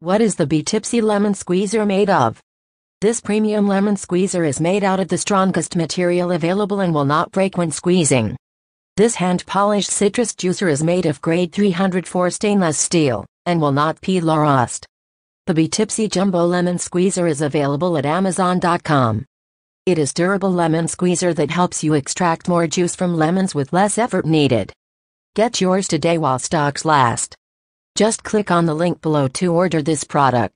What is the Tipsy Lemon Squeezer made of? This premium lemon squeezer is made out of the strongest material available and will not break when squeezing. This hand-polished citrus juicer is made of grade 304 stainless steel, and will not peel or rust. The Tipsy Jumbo Lemon Squeezer is available at Amazon.com. It is durable lemon squeezer that helps you extract more juice from lemons with less effort needed. Get yours today while stocks last. Just click on the link below to order this product.